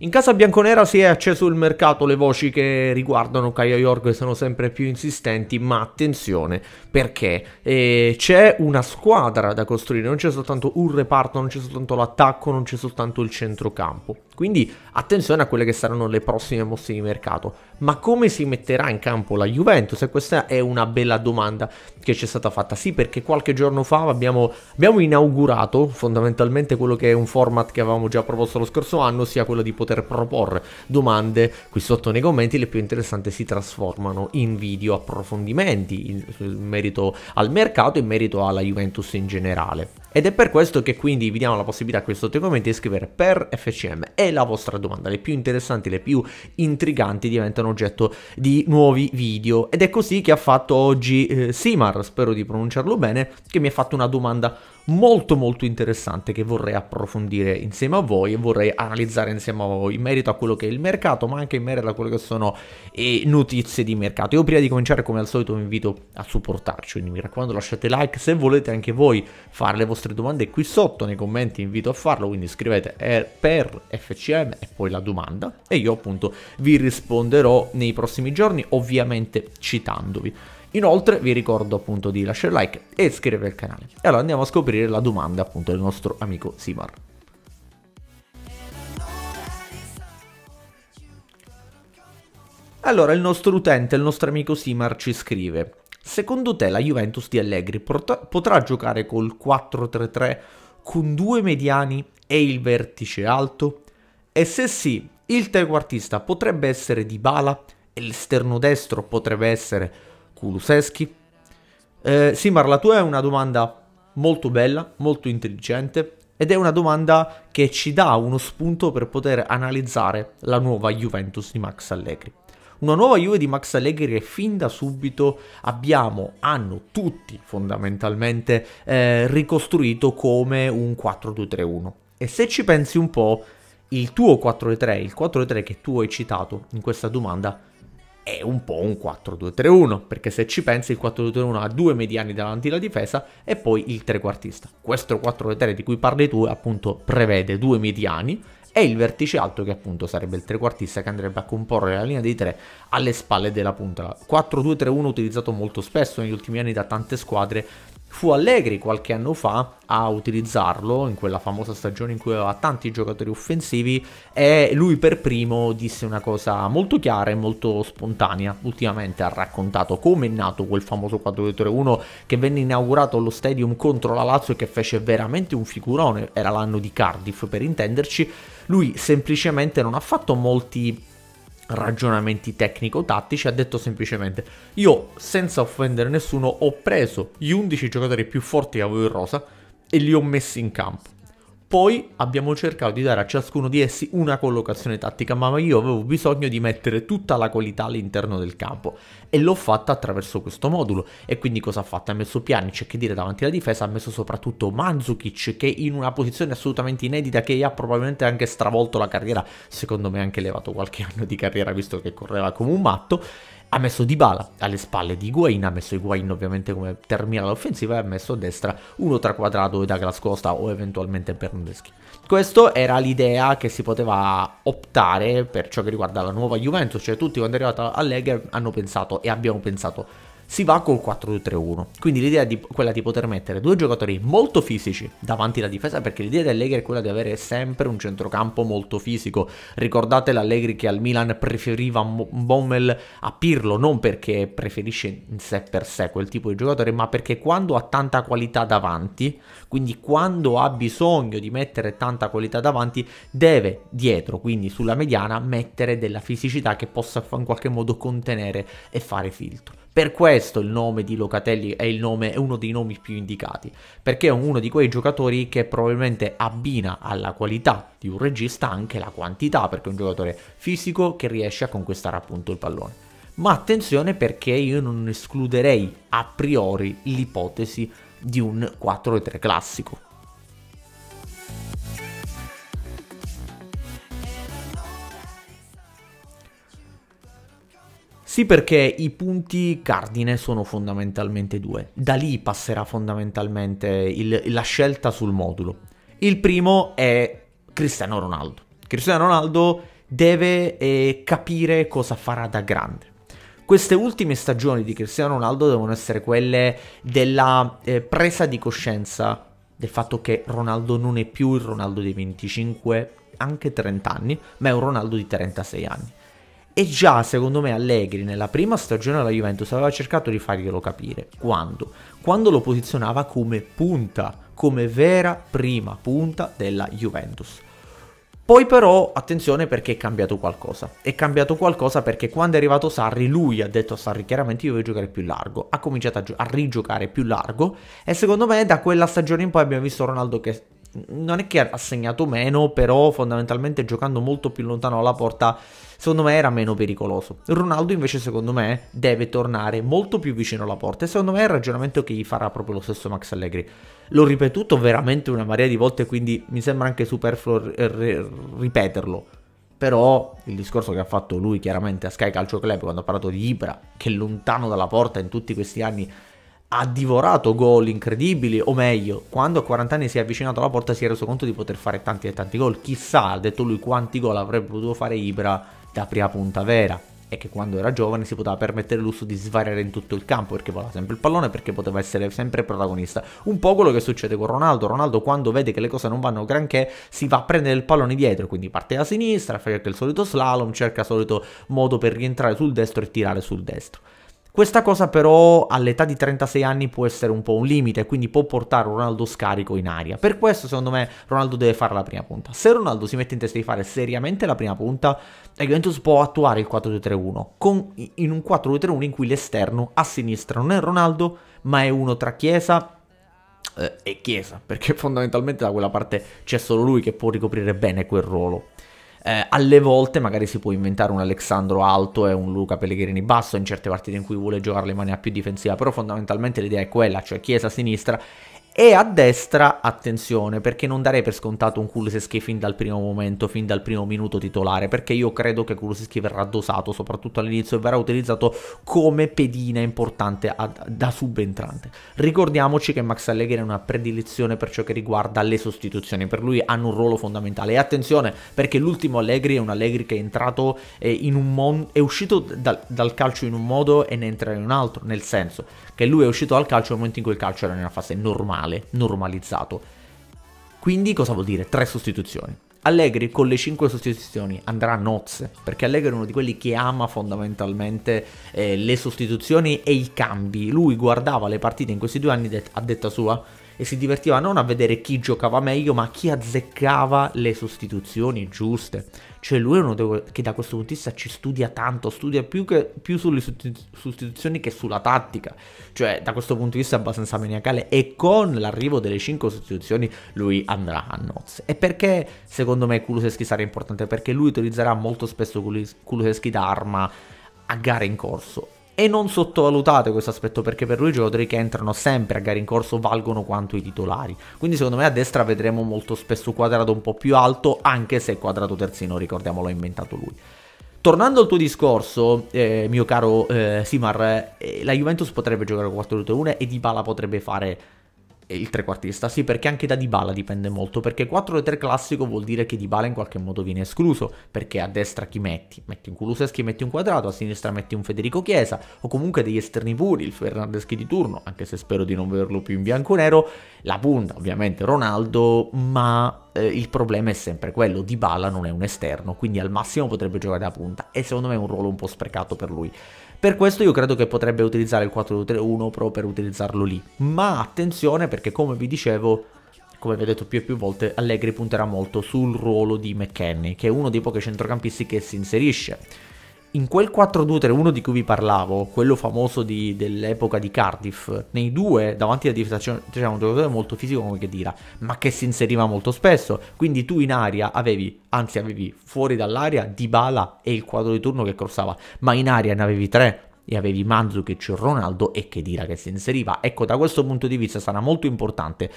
In casa bianconera si è acceso il mercato, le voci che riguardano Kaya York sono sempre più insistenti, ma attenzione perché eh, c'è una squadra da costruire, non c'è soltanto un reparto, non c'è soltanto l'attacco, non c'è soltanto il centrocampo. Quindi attenzione a quelle che saranno le prossime mosse di mercato. Ma come si metterà in campo la Juventus? E questa è una bella domanda che ci è stata fatta. Sì, perché qualche giorno fa abbiamo, abbiamo inaugurato fondamentalmente quello che è un format che avevamo già proposto lo scorso anno, sia quello di poter proporre domande qui sotto nei commenti. Le più interessanti si trasformano in video approfondimenti in, in merito al mercato e in merito alla Juventus in generale. Ed è per questo che quindi vi diamo la possibilità qui sotto i commenti di scrivere per FCM È la vostra domanda. Le più interessanti, le più intriganti diventano oggetto di nuovi video. Ed è così che ha fatto oggi eh, Simar, spero di pronunciarlo bene, che mi ha fatto una domanda molto molto interessante che vorrei approfondire insieme a voi e vorrei analizzare insieme a voi in merito a quello che è il mercato ma anche in merito a quello che sono le eh, notizie di mercato. Io prima di cominciare come al solito vi invito a supportarci, quindi mi raccomando lasciate like se volete anche voi fare le vostre domande qui sotto nei commenti invito a farlo, quindi scrivete per FCM e poi la domanda e io appunto vi risponderò nei prossimi giorni ovviamente citandovi. Inoltre vi ricordo appunto di lasciare like e iscrivervi al canale. E allora andiamo a scoprire la domanda appunto del nostro amico Simar. Allora il nostro utente, il nostro amico Simar ci scrive Secondo te la Juventus di Allegri potrà giocare col 4-3-3 con due mediani e il vertice alto? E se sì, il trequartista potrebbe essere Dybala e l'esterno destro potrebbe essere Kuluseschi. Eh, Simar, la tua è una domanda molto bella, molto intelligente ed è una domanda che ci dà uno spunto per poter analizzare la nuova Juventus di Max Allegri. Una nuova Juve di Max Allegri che fin da subito abbiamo, hanno tutti fondamentalmente eh, ricostruito come un 4-2-3-1. E se ci pensi un po', il tuo 4-3, il 4-3 che tu hai citato in questa domanda, è un po' un 4-2-3-1, perché se ci pensi il 4-2-3-1 ha due mediani davanti alla difesa e poi il trequartista. Questo 4-2-3 di cui parli tu appunto prevede due mediani e il vertice alto che appunto sarebbe il trequartista che andrebbe a comporre la linea dei tre alle spalle della punta. 4-2-3-1 utilizzato molto spesso negli ultimi anni da tante squadre Fu Allegri qualche anno fa a utilizzarlo in quella famosa stagione in cui aveva tanti giocatori offensivi e lui per primo disse una cosa molto chiara e molto spontanea. Ultimamente ha raccontato come è nato quel famoso 4-2-3-1 che venne inaugurato allo stadium contro la Lazio e che fece veramente un figurone, era l'anno di Cardiff per intenderci. Lui semplicemente non ha fatto molti ragionamenti tecnico-tattici, ha detto semplicemente io, senza offendere nessuno, ho preso gli 11 giocatori più forti che avevo in rosa e li ho messi in campo. Poi abbiamo cercato di dare a ciascuno di essi una collocazione tattica, ma io avevo bisogno di mettere tutta la qualità all'interno del campo e l'ho fatta attraverso questo modulo. E quindi cosa ha fatto? Ha messo Pjanic, che dire davanti alla difesa, ha messo soprattutto Manzukic che in una posizione assolutamente inedita che gli ha probabilmente anche stravolto la carriera, secondo me anche levato qualche anno di carriera visto che correva come un matto ha messo Dybala alle spalle di Higuain, ha messo Higuain ovviamente come terminale offensiva e ha messo a destra uno tra Quadrato e Douglas Costa o eventualmente Bernardeschi. Questa era l'idea che si poteva optare per ciò che riguarda la nuova Juventus, cioè tutti quando è arrivata Allegri hanno pensato e abbiamo pensato si va col 4-2-3-1. Quindi l'idea è quella di poter mettere due giocatori molto fisici davanti alla difesa, perché l'idea dell'Allegri è quella di avere sempre un centrocampo molto fisico. Ricordate l'Allegri che al Milan preferiva Bommel a Pirlo, non perché preferisce in sé per sé quel tipo di giocatore, ma perché quando ha tanta qualità davanti, quindi quando ha bisogno di mettere tanta qualità davanti, deve dietro, quindi sulla mediana, mettere della fisicità che possa in qualche modo contenere e fare filtro. Per questo il nome di Locatelli è, nome, è, uno dei nomi più indicati, perché è uno di quei giocatori che probabilmente abbina alla qualità di un regista anche la quantità, perché è un giocatore fisico che riesce a conquistare appunto il pallone. Ma attenzione perché io non escluderei a priori l'ipotesi di un 4-3 classico Sì, perché i punti cardine sono fondamentalmente due. Da lì passerà fondamentalmente il, la scelta sul modulo. Il primo è Cristiano Ronaldo. Cristiano Ronaldo deve eh, capire cosa farà da grande. Queste ultime stagioni di Cristiano Ronaldo devono essere quelle della eh, presa di coscienza del fatto che Ronaldo non è più il Ronaldo dei 25, anche 30 anni, ma è un Ronaldo di 36 anni. E già secondo me Allegri nella prima stagione alla Juventus aveva cercato di farglielo capire. Quando? Quando lo posizionava come punta, come vera prima punta della Juventus. Poi però attenzione perché è cambiato qualcosa. È cambiato qualcosa perché quando è arrivato Sarri lui ha detto a Sarri chiaramente io voglio giocare più largo. Ha cominciato a, gio- a rigiocare più largo e secondo me da quella stagione in poi abbiamo visto Ronaldo che non è che ha segnato meno, però fondamentalmente giocando molto più lontano alla porta, secondo me era meno pericoloso. Ronaldo invece secondo me deve tornare molto più vicino alla porta e secondo me è il ragionamento che gli farà proprio lo stesso Max Allegri. L'ho ripetuto veramente una marea di volte, quindi mi sembra anche superfluo ripeterlo. Però il discorso che ha fatto lui chiaramente a Sky Calcio Club quando ha parlato di Ibra, che è lontano dalla porta in tutti questi anni ha divorato gol incredibili, o meglio, quando a 40 anni si è avvicinato alla porta si è reso conto di poter fare tanti e tanti gol. Chissà, ha detto lui, quanti gol avrebbe potuto fare Ibra da prima punta vera. E che quando era giovane si poteva permettere l'uso di svariare in tutto il campo perché voleva sempre il pallone, perché poteva essere sempre protagonista. Un po' quello che succede con Ronaldo. Ronaldo, quando vede che le cose non vanno granché, si va a prendere il pallone dietro, quindi parte da sinistra, cerca il solito slalom, cerca il solito modo per rientrare sul destro e tirare sul destro. Questa cosa però all'età di 36 anni può essere un po' un limite, quindi può portare Ronaldo scarico in aria. Per questo secondo me Ronaldo deve fare la prima punta. Se Ronaldo si mette in testa di fare seriamente la prima punta, la Juventus può attuare il 4-2-3-1, con, in un 4-2-3-1 in cui l'esterno a sinistra non è Ronaldo, ma è uno tra Chiesa eh, e Chiesa, perché fondamentalmente da quella parte c'è solo lui che può ricoprire bene quel ruolo. Eh, alle volte magari si può inventare un Alessandro alto e un Luca Pellegrini basso in certe partite in cui vuole giocare in maniera più difensiva, però fondamentalmente l'idea è quella, cioè Chiesa a sinistra e a destra, attenzione, perché non darei per scontato un Kuluseschi fin dal primo momento, fin dal primo minuto titolare, perché io credo che Kuluseschi verrà dosato, soprattutto all'inizio, e verrà utilizzato come pedina importante ad, da subentrante. Ricordiamoci che Max Allegri ha una predilezione per ciò che riguarda le sostituzioni, per lui hanno un ruolo fondamentale. E attenzione, perché l'ultimo Allegri è un Allegri che è entrato eh, in un mondo, è uscito dal, dal calcio in un modo e ne entra in un altro, nel senso che lui è uscito dal calcio nel momento in cui il calcio era in una fase normale normale, normalizzato. Quindi cosa vuol dire? Tre sostituzioni. Allegri con le cinque sostituzioni andrà a nozze, perché Allegri è uno di quelli che ama fondamentalmente eh, le sostituzioni e i cambi. Lui guardava le partite in questi due anni det- a detta sua e si divertiva non a vedere chi giocava meglio, ma chi azzeccava le sostituzioni giuste. Cioè lui è uno che da questo punto di vista ci studia tanto, studia più, che, più sulle sostituzioni che sulla tattica. Cioè da questo punto di vista è abbastanza maniacale e con l'arrivo delle 5 sostituzioni lui andrà a nozze. E perché secondo me Kuluseschi sarà importante? Perché lui utilizzerà molto spesso Kuluseschi da arma a gare in corso e non sottovalutate questo aspetto perché per lui i giocatori che entrano sempre a gare in corso valgono quanto i titolari. Quindi secondo me a destra vedremo molto spesso quadrato un po' più alto, anche se quadrato terzino, ricordiamolo, l'ha inventato lui. Tornando al tuo discorso, eh, mio caro eh, Simar, eh, la Juventus potrebbe giocare 4-2-1 e Dybala potrebbe fare il trequartista, sì, perché anche da Dybala dipende molto, perché 4-3 classico vuol dire che Dybala in qualche modo viene escluso, perché a destra chi metti? Metti un Kuluseschi, metti un quadrato, a sinistra metti un Federico Chiesa, o comunque degli esterni puri, il Fernandeschi di turno, anche se spero di non vederlo più in bianco-nero, la punta ovviamente Ronaldo, ma eh, il problema è sempre quello, Dybala non è un esterno, quindi al massimo potrebbe giocare da punta e secondo me è un ruolo un po' sprecato per lui. Per questo io credo che potrebbe utilizzare il 431 Pro per utilizzarlo lì. Ma attenzione perché come vi dicevo come vi ho detto più e più volte, Allegri punterà molto sul ruolo di McKenny, che è uno dei pochi centrocampisti che si inserisce in quel 4-2-3-1 di cui vi parlavo, quello famoso di, dell'epoca di Cardiff, nei due davanti alla difesa c'era un giocatore molto fisico come Kedira, ma che si inseriva molto spesso, quindi tu in aria avevi, anzi avevi fuori dall'aria Dybala e il quadro di turno che crossava, ma in aria ne avevi tre, e avevi Mandzukic, Ronaldo e Kedira che si inseriva. Ecco, da questo punto di vista sarà molto importante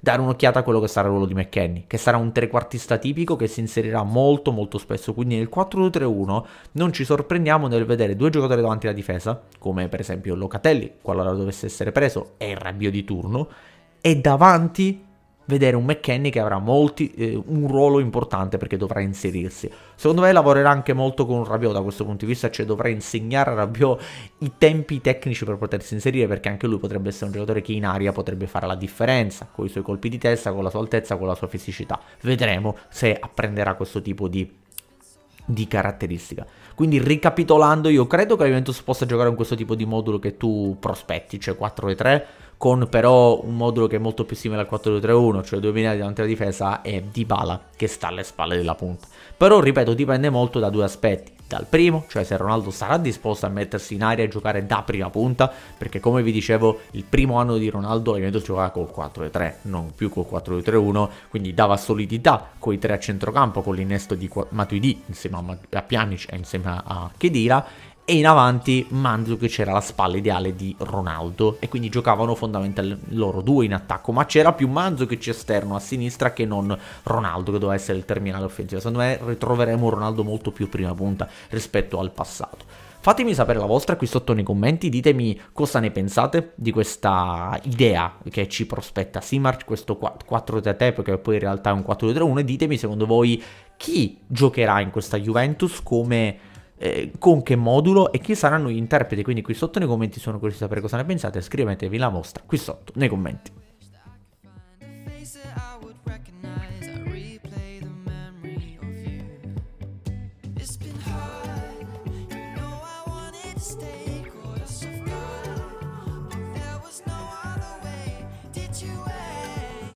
dare un'occhiata a quello che sarà il ruolo di McKenny, che sarà un trequartista tipico che si inserirà molto molto spesso, quindi nel 4-2-3-1 non ci sorprendiamo nel vedere due giocatori davanti alla difesa, come per esempio Locatelli, qualora dovesse essere preso, è il rabbio di turno, e davanti vedere un McKenny che avrà molti, eh, un ruolo importante perché dovrà inserirsi. Secondo me lavorerà anche molto con Rabiot da questo punto di vista, cioè dovrà insegnare a Rabiot i tempi tecnici per potersi inserire perché anche lui potrebbe essere un giocatore che in aria potrebbe fare la differenza con i suoi colpi di testa, con la sua altezza, con la sua fisicità. Vedremo se apprenderà questo tipo di di caratteristica. Quindi ricapitolando, io credo che la Juventus possa giocare in questo tipo di modulo che tu prospetti, cioè 4 e 3, con però un modulo che è molto più simile al 4-2-3-1, cioè dominare davanti alla difesa, e Dybala che sta alle spalle della punta. Però, ripeto, dipende molto da due aspetti. Dal primo, cioè se Ronaldo sarà disposto a mettersi in aria e giocare da prima punta, perché come vi dicevo, il primo anno di Ronaldo Juventus giocava col 4-3, non più col 4-3-1, 2 quindi dava solidità con i tre a centrocampo, con l'innesto di Matuidi insieme a, Pjanic e insieme a Kedira, e in avanti Mandzukic era la spalla ideale di Ronaldo e quindi giocavano fondamentalmente loro due in attacco, ma c'era più Mandzukic esterno a sinistra che non Ronaldo che doveva essere il terminale offensivo. Secondo me ritroveremo Ronaldo molto più prima punta rispetto al passato. Fatemi sapere la vostra qui sotto nei commenti, ditemi cosa ne pensate di questa idea che ci prospetta Simar, questo 4-3-3, perché poi in realtà è un 4-2-3-1, e ditemi secondo voi chi giocherà in questa Juventus come eh, con che modulo e chi saranno gli interpreti. Quindi qui sotto nei commenti sono curioso di sapere cosa ne pensate, scrivetevi la vostra qui sotto nei commenti.